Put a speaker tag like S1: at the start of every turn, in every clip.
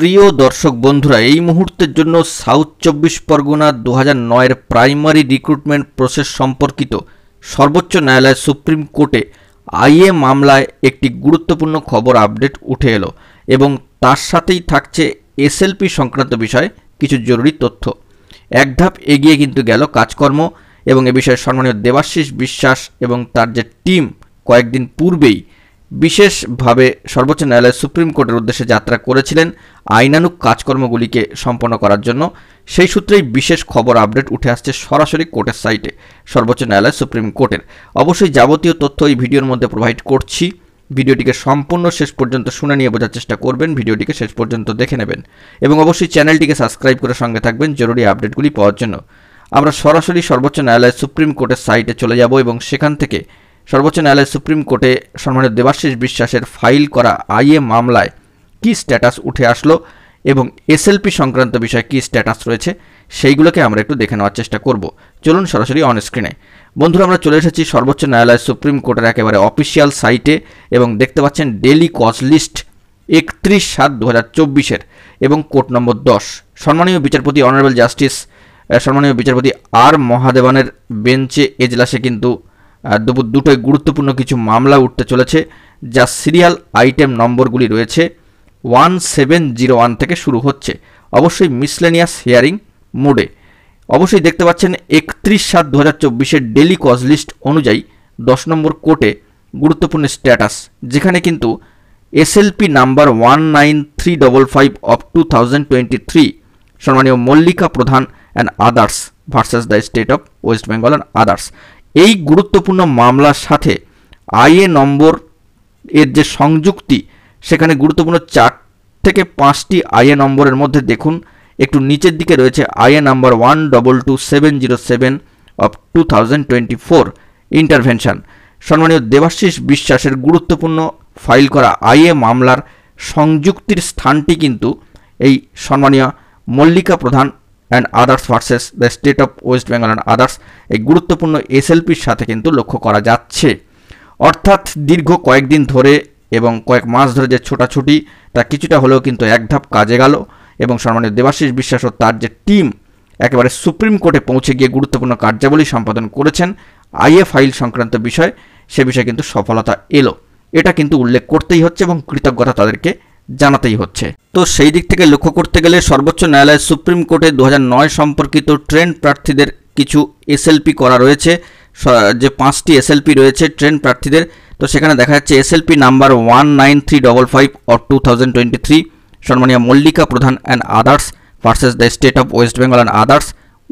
S1: প্রিয় দর্শক বন্ধুরা এই মুহূর্তের জন্য সাউথ চব্বিশ পরগনা দু নয়ের প্রাইমারি রিক্রুটমেন্ট প্রসেস সম্পর্কিত সর্বোচ্চ ন্যায়ালয় সুপ্রিম কোর্টে আইএ মামলায় একটি গুরুত্বপূর্ণ খবর আপডেট উঠে এলো এবং তার সাথেই থাকছে এসএলপি সংক্রান্ত বিষয়ে কিছু জরুরি তথ্য এক ধাপ এগিয়ে কিন্তু গেল কাজকর্ম এবং এ বিষয়ে সম্মানীয় দেবাশিস বিশ্বাস এবং তার যে টিম কয়েকদিন পূর্বেই বিশেষভাবে সর্বোচ্চ ন্যায়ালয় সুপ্রিম কোর্টের উদ্দেশ্যে যাত্রা করেছিলেন আইনানুক কাজকর্মগুলিকে সম্পন্ন করার জন্য সেই সূত্রেই বিশেষ খবর আপডেট উঠে আসছে সরাসরি কোর্টের সাইটে সর্বোচ্চ ন্যায়ালয় সুপ্রিম কোর্টের অবশ্যই যাবতীয় তথ্য এই ভিডিওর মধ্যে প্রোভাইড করছি ভিডিওটিকে সম্পূর্ণ শেষ পর্যন্ত শুনে নিয়ে বোঝার চেষ্টা করবেন ভিডিওটিকে শেষ পর্যন্ত দেখে নেবেন এবং অবশ্যই চ্যানেলটিকে সাবস্ক্রাইব করে সঙ্গে থাকবেন জরুরি আপডেটগুলি পাওয়ার জন্য আমরা সরাসরি সর্বোচ্চ ন্যায়ালয় সুপ্রিম কোর্টের সাইটে চলে যাব এবং সেখান থেকে সর্বোচ্চ ন্যায়ালয় সুপ্রিম কোর্টে সম্মানিত দেবাশিস বিশ্বাসের ফাইল করা আইএ মামলায় কি স্ট্যাটাস উঠে আসলো এবং এসএলপি সংক্রান্ত বিষয়ে কি স্ট্যাটাস রয়েছে সেইগুলোকে আমরা একটু দেখে নেওয়ার চেষ্টা করব চলুন সরাসরি অন স্ক্রিনে বন্ধুরা আমরা চলে এসেছি সর্বোচ্চ ন্যায়ালয় সুপ্রিম কোর্টের একেবারে অফিসিয়াল সাইটে এবং দেখতে পাচ্ছেন ডেলি কজ লিস্ট একত্রিশ সাত দু হাজার চব্বিশের এবং কোর্ট নম্বর দশ সম্মানীয় বিচারপতি অনারেবল জাস্টিস সম্মানীয় বিচারপতি আর মহাদেবানের বেঞ্চে এজলাসে কিন্তু দুপুর দুটোয় গুরুত্বপূর্ণ কিছু মামলা উঠতে চলেছে যা সিরিয়াল আইটেম নম্বরগুলি রয়েছে ওয়ান সেভেন জিরো ওয়ান থেকে শুরু হচ্ছে অবশ্যই মিসলেনিয়াস হিয়ারিং মোডে অবশ্যই দেখতে পাচ্ছেন একত্রিশ সাত দু হাজার চব্বিশের ডেলি কজ লিস্ট অনুযায়ী দশ নম্বর কোর্টে গুরুত্বপূর্ণ স্ট্যাটাস যেখানে কিন্তু SLP number one nine three double five of two thousand twenty three সম্মানীয় Mallika Pradhan and others versus the state of West Bengal and others এই গুরুত্বপূর্ণ মামলার সাথে আইএ নম্বর এর যে সংযুক্তি সেখানে গুরুত্বপূর্ণ চার থেকে পাঁচটি আইএ নম্বরের মধ্যে দেখুন একটু নিচের দিকে রয়েছে IA number one double two seven zero seven of two thousand twenty four intervention সম্মানীয় দেবাশিস বিশ্বাসের গুরুত্বপূর্ণ ফাইল করা আইএ মামলার সংযুক্তির স্থানটি কিন্তু এই সম্মানীয় Mallika Pradhan and others versus the state of West Bengal and others এই গুরুত্বপূর্ণ এসএলপির সাথে কিন্তু লক্ষ্য করা যাচ্ছে অর্থাৎ দীর্ঘ কয়েকদিন ধরে এবং কয়েক মাস ধরে যে ছোটাছুটি তা কিছুটা হলেও কিন্তু এক ধাপ কাজে গেল এবং সম্মানীয় দেবাশিস বিশ্বাস ও তার যে টিম একেবারে সুপ্রিম কোর্টে পৌঁছে গিয়ে গুরুত্বপূর্ণ কার্যাবলী সম্পাদন করেছেন আইএ ফাইল সংক্রান্ত বিষয় সে বিষয়ে কিন্তু সফলতা এলো এটা কিন্তু উল্লেখ করতেই হচ্ছে এবং কৃতজ্ঞতা তাদেরকে জানাতেই হচ্ছে তো সেই দিক থেকে লক্ষ্য করতে গেলে সর্বোচ্চ ন্যায়ালয় সুপ্রিম কোর্টে দু সম্পর্কিত ট্রেন প্রার্থীদের কিছু এসএলপি করা রয়েছে যে পাঁচটি এসএলপি রয়েছে ট্রেন প্রার্থীদের তো সেখানে দেখা যাচ্ছে SLP number one nine three double five or two thousand twenty three সম্মানীয় Mallika Pradhan and others versus the state of West Bengal and others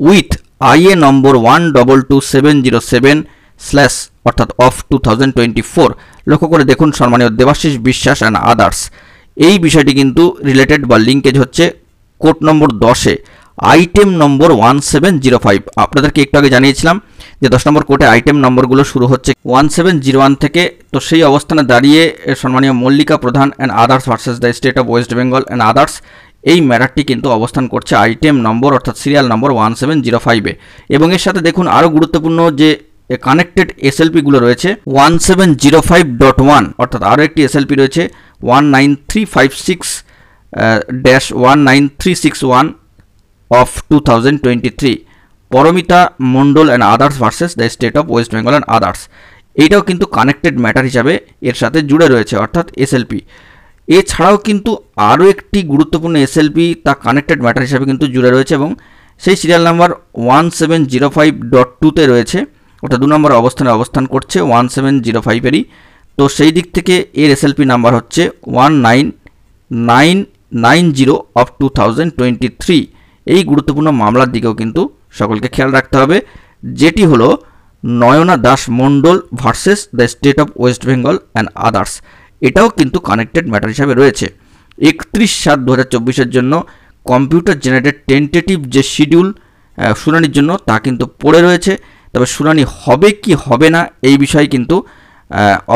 S1: with IA number one double two seven zero seven slash অর্থাৎ of two thousand twenty four লক্ষ্য করে দেখুন সম্মানীয় দেবাশিস বিশ্বাস and others এই বিষয়টি কিন্তু রিলেটেড বা লিঙ্কেজ হচ্ছে কোড নম্বর দশে item number one seven zero five আপনাদেরকে একটু আগে জানিয়েছিলাম যে দশ নম্বর কোর্টে আইটেম নম্বরগুলো শুরু হচ্ছে ওয়ান সেভেন জিরো ওয়ান থেকে তো সেই অবস্থানে দাঁড়িয়ে সম্মানীয় Mallika Pradhan and others versus the state of West Bengal and others এই ম্যাটারটি কিন্তু অবস্থান করছে আইটেম নম্বর অর্থাৎ serial number one seven zero ফাইভে এবং এর সাথে দেখুন আরও গুরুত্বপূর্ণ যে এ কানেক্টেড এসএলপিগুলো রয়েছে one seven zero five dot one অর্থাৎ আরও একটি এসএলপি রয়েছে one nine three five six dash one nine three six one of two thousand twenty three Paramita Mondal and others versus the state of West Bengal and others এইটাও কিন্তু connected matter হিসাবে এর সাথে জুড়ে রয়েছে অর্থাৎ এসএলপি এছাড়াও কিন্তু আরও একটি গুরুত্বপূর্ণ এসএলপি তা কানেক্টেড ম্যাটার হিসাবে কিন্তু জুড়ে রয়েছে এবং সেই serial number one seven zero five dot টুতে রয়েছে ওটা দু নম্বর অবস্থানে অবস্থান করছে ওয়ান সেভেন জিরো ফাইভেরই তো সেই দিক থেকে এর এসএলপি নাম্বার হচ্ছে one nine nine nine zero of two thousand twenty three এই গুরুত্বপূর্ণ মামলার দিকেও কিন্তু সকলকে খেয়াল রাখতে হবে যেটি হলো Nayana Das Mondal versus the state of West Bengal and others এটাও কিন্তু কানেক্টেড ম্যাটার হিসাবে রয়েছে একত্রিশ সাত দু হাজার জন্য কম্পিউটার জেনারেটেড টেন্টেটিভ যে শিডিউল শুনানির জন্য তা কিন্তু পড়ে রয়েছে তবে শুনানি হবে কি হবে না এই বিষয়ে কিন্তু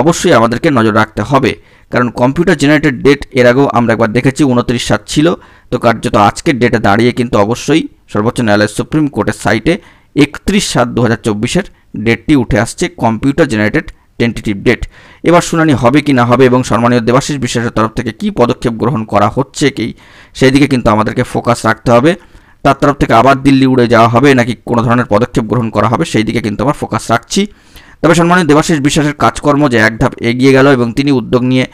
S1: অবশ্যই আমাদেরকে নজর রাখতে হবে কারণ কম্পিউটার জেনারেটেড ডেট এর আগেও আমরা একবার দেখেছি উনত্রিশ সাত ছিল তো কার্যত আজকের ডেটে দাঁড়িয়ে কিন্তু অবশ্যই সর্বোচ্চ ন্যায়ালয় সুপ্রিম কোর্টের সাইটে একত্রিশ সাত দু হাজার চব্বিশের ডেটটি উঠে আসছে কম্পিউটার জেনারেটেড টেন্টেটিভ ডেট এবার শুনানি হবে কি না হবে এবং সম্মানীয় দেবাশিস বিশ্বাসের তরফ থেকে কি পদক্ষেপ গ্রহণ করা হচ্ছে কি সেই দিকে কিন্তু আমাদেরকে ফোকাস রাখতে হবে তার তরফ থেকে আবার দিল্লি উড়ে যাওয়া হবে নাকি কোনো ধরনের পদক্ষেপ গ্রহণ করা হবে সেই দিকে কিন্তু আমার ফোকাস রাখছি তবে সম্মানিত দেবাশিস বিশ্বাসের কাজকর্ম যে এক ধাপ এগিয়ে গেল এবং তিনি উদ্যোগ নিয়ে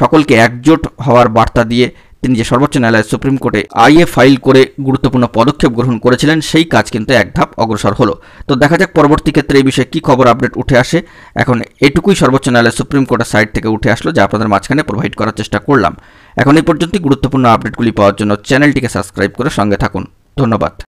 S1: সকলকে একজোট হওয়ার বার্তা দিয়ে তিনি যে সর্বোচ্চ ন্যায়ালয় সুপ্রিম কোর্টে আইএ ফাইল করে গুরুত্বপূর্ণ পদক্ষেপ গ্রহণ করেছিলেন সেই কাজ কিন্তু এক ধাপ অগ্রসর হলো তো দেখা যাক পরবর্তী ক্ষেত্রে এই বিষয়ে কী খবর আপডেট উঠে আসে এখন এটুকুই সর্বোচ্চ ন্যায়ালয় সুপ্রিম কোর্টের সাইট থেকে উঠে আসলো যা আপনাদের মাঝখানে প্রোভাইড করার চেষ্টা করলাম এখন এই পর্যন্ত গুরুত্বপূর্ণ আপডেটগুলি পাওয়ার জন্য চ্যানেলটিকে সাবস্ক্রাইব করে সঙ্গে থাকুন ধন্যবাদ